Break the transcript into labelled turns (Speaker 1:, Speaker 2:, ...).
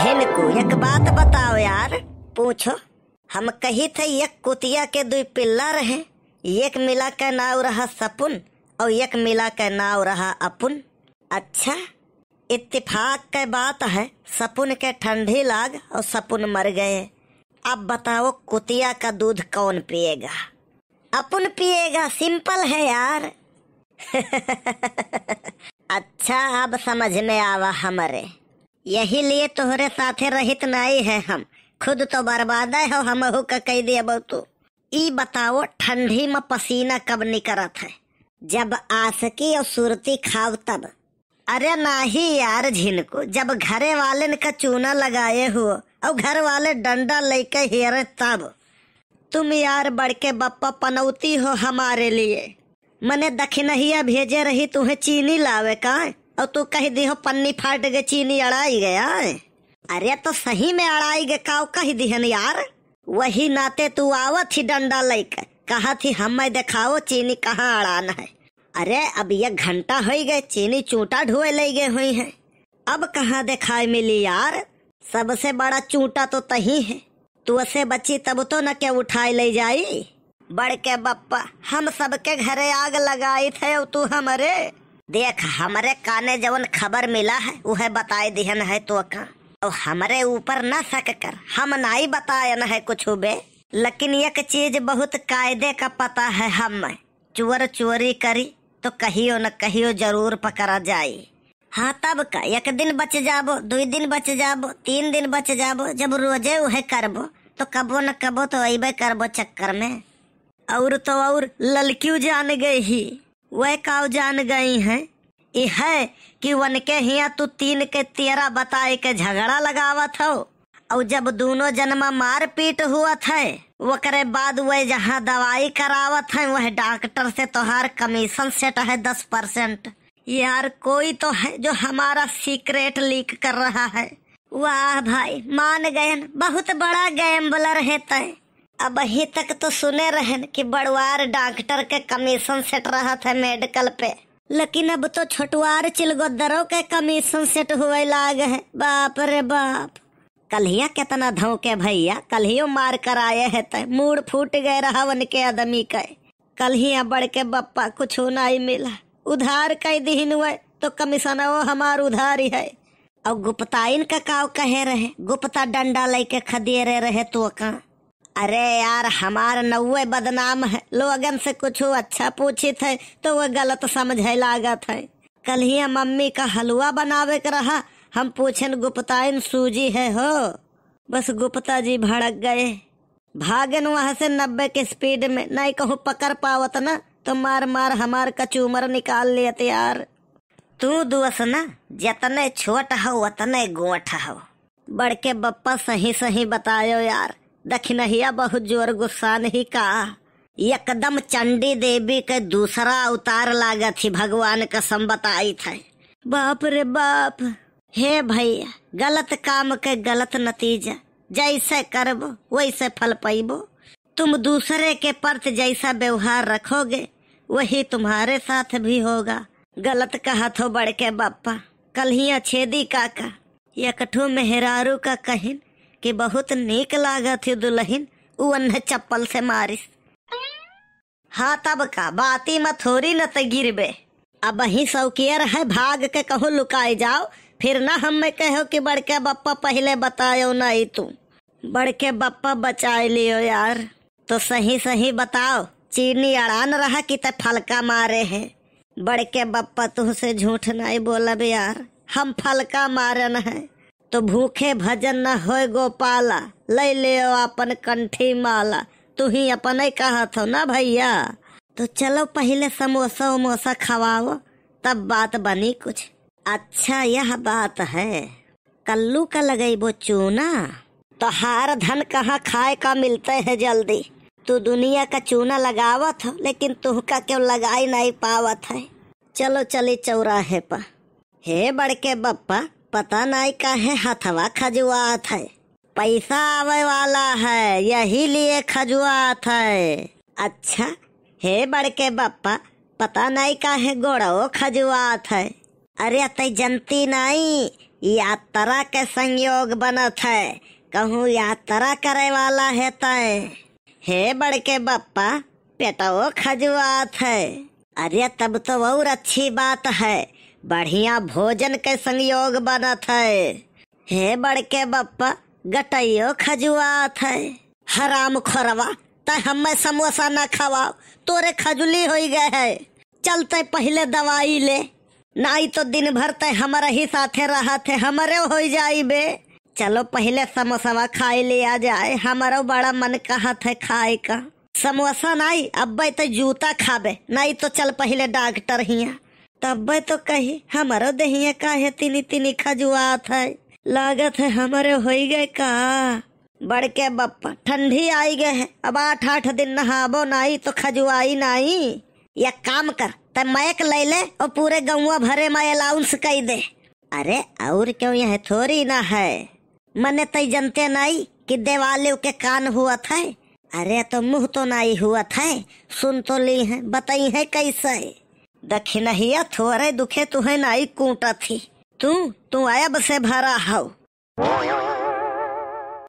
Speaker 1: को एक बात बताओ यार पूछो हम कही थे एक कुतिया के दुई पिल्ला रहे एक मिला का नाव रहा सपुन और एक मिला का नाव रहा अपुन अच्छा इत्तेफाक के बात है सपुन के ठंडी लाग और सपुन मर गए अब बताओ कुतिया का दूध कौन पिएगा अपन पिएगा सिंपल है यार अच्छा अब समझ में आवा हमारे यही लिए तोहरे साथे रहित नहीं है हम खुद तो बर्बाद है हमहू का कह दिया बहुतू ई बताओ ठंडी में पसीना कब निकलत है जब आसकी और सुरती खाव तब अरे ही यार झिनको जब घरे वाले का चूना लगाए हुए और घर वाले डंडा लेके हेरे तब तुम यार बड़के के बप्पा पनौती हो हमारे लिए मने दखिनहिया भेजे रही तुम्हें चीनी लावे का और तू कह दी हो पन्नी फाट गए चीनी अड़ाई गया अरे तो सही में अड़ाई गए का कह है यार वही नाते तू आवत थी डंडा लेकर कहा थी हमें दिखाओ चीनी कहाँ अड़ाना है अरे अब ये घंटा हो गए चीनी चूटा ढोए ले गए हुई है अब कहाँ दिखाई मिली यार सबसे बड़ा चूटा तो तही है तू से बची तब तो न क्या उठाई ले जाई बड़ के बप्पा हम सबके घरे आग लगाई थे तू हमारे देख हमारे काने जवन खबर मिला है वह बताए दिहन है तो का और हमारे ऊपर न सक कर हम नाई न है कुछ बे लेकिन एक चीज बहुत कायदे का पता है हम चोर चोरी करी तो कहियो न कहियो जरूर पकड़ा जाए हाँ तब का एक दिन बच जाबो दो दिन बच जाबो तीन दिन बच जाबो जब रोजे वह करबो तो कबो न कबो तो ऐबे करबो चक्कर में और तो और ललकियों जान गई ही वह काव जान गई हैं ये है कि वन के हिया तू तीन के तेरा बताए के झगड़ा लगावत हो और जब दोनों जन्मा मार पीट हुआ था वकरे बाद वह जहाँ दवाई करावत है वह डॉक्टर से तोहार कमीशन सेट है दस परसेंट यार कोई तो है जो हमारा सीक्रेट लीक कर रहा है वाह भाई मान गए बहुत बड़ा गैम्बलर है तय अब अभी तक तो सुने रहन कि बड़वार डॉक्टर के कमीशन सेट रहा था मेडिकल पे लेकिन अब तो छोटवार चिलगोदरों के कमीशन सेट हुए लाग है बाप रे बाप कलिया कितना धोके भैया कलियो मार कर आए है ते मूड फूट गए रहा उनके आदमी के कलिया बड़ के बप्पा कुछ नहीं मिला उधार कई दिन हुए तो वो हमार उधार ही है और गुप्ताइन का काव कहे रहे गुप्ता डंडा लेके खदेरे रहे तो कहा अरे यार हमार नवे बदनाम है लोगन से कुछ अच्छा पूछे थे तो वो गलत समझे लागा थे कल ही मम्मी का हलवा बनावे के रहा हम पूछन गुप्ताइन सूजी है हो बस गुप्ता जी भड़क गए भागन वहां से नब्बे के स्पीड में नहीं कहूँ पकड़ पावत ना तो मार मार हमार कचूमर निकाल लियत यार तू दुअस ना जतने छोट हो उतने गोट हो बड़के बप्पा सही सही बतायो यार दखिनहिया बहुत जोर गुस्सा नहीं का एकदम चंडी देवी के दूसरा उतार लागत थी भगवान का कसम बताई थे बाप रे बाप हे भैया गलत काम के गलत नतीजा जैसे करबो वैसे फल पैबो तुम दूसरे के प्रति जैसा व्यवहार रखोगे वही तुम्हारे साथ भी होगा गलत कहा तो बड़ के बापा कल ही अछेदी काका यकठू मेहरारू का कहिन कि बहुत नेक लागत दुल्हन उ चप्पल से मारिस हाँ तब का बाती मत थोड़ी न गिर बे अब ही सौकियर है भाग के कहो लुकाए जाओ फिर ना हमें कहो कि बड़के बप्पा पहले बतायो नहीं तू बड़के बप्पा बचाए लियो यार तो सही सही बताओ चीनी अड़ान रहा कि ते फलका मारे हैं बड़के बप्पा तुमसे झूठ नहीं बोलब यार हम फलका मारन है तो भूखे भजन न हो गोपाला ले ले अपन कंठी माला तू ही अपने कहा थो ना भैया तो चलो पहले समोसा उमोसा खवाओ तब बात बनी कुछ अच्छा यह बात है कल्लू का वो चूना तो हार धन कहाँ खाए का मिलते है जल्दी तू दुनिया का चूना लगावत हो लेकिन तुहका क्यों लगाई नहीं पावत है चलो चले चौराहे पर हे बड़के बप्पा पता नहीं कहे हथवा खजुआत है पैसा आवे वाला है यही लिए खजुआत है अच्छा हे बड़के बप्पा पता नहीं कहे गोड़ो खजुआत है अरे ते जनती नहीं यात्रा के संयोग बनत है कहूँ यात्रा करे वाला है तय हे बड़के बप्पा पेटो खजुआत है अरे तब तो और अच्छी बात है बढ़िया भोजन के संयोग बनत है हे बड़के बप्पा गटैयो खजुआत है हराम खोरवा ते हमें समोसा न खवाओ तोरे खजुली हो गए है चलते पहले दवाई ले नाई तो दिन भर ते हमारे ही साथे रहा थे हमारे हो जाई बे चलो पहले समोसा खाई लिया जाए हमारा बड़ा मन कहा था खाए का समोसा नहीं अब तो जूता खाबे नहीं तो चल पहले डॉक्टर हिया तब तो कही हमारो दहिया काहे तिनी तिनी खजुआत है लागत है हमारे हो गए का बड़के बप्पा ठंडी आई गए है अब आठ आठ दिन नहाबो नाई तो खजुआई नाई या काम कर तब मैक ले ले और पूरे गौवा भरे में अलाउंस कर दे अरे और क्यों यह थोड़ी ना है मने तय जनते नाई कि देवालय के कान हुआ था अरे तो मुंह तो नाई हुआ था सुन तो ली है बताई है कैसे दखिनहिया थोरे दुखे तुहे नाई कूटा थी तू तू आया बसे भरा हाउ